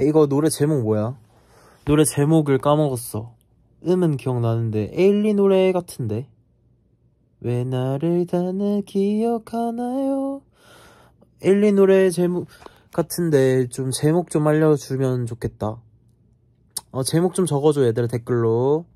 이거 노래 제목 뭐야? 노래 제목을 까먹었어. 음은 기억나는데 에일리 노래 같은데. 왜 나를 다는 기억하나요? 1, 2 노래 제목 같은데 좀 제목 좀 알려주면 좋겠다. 어, 제목 좀 적어줘 얘들아 댓글로.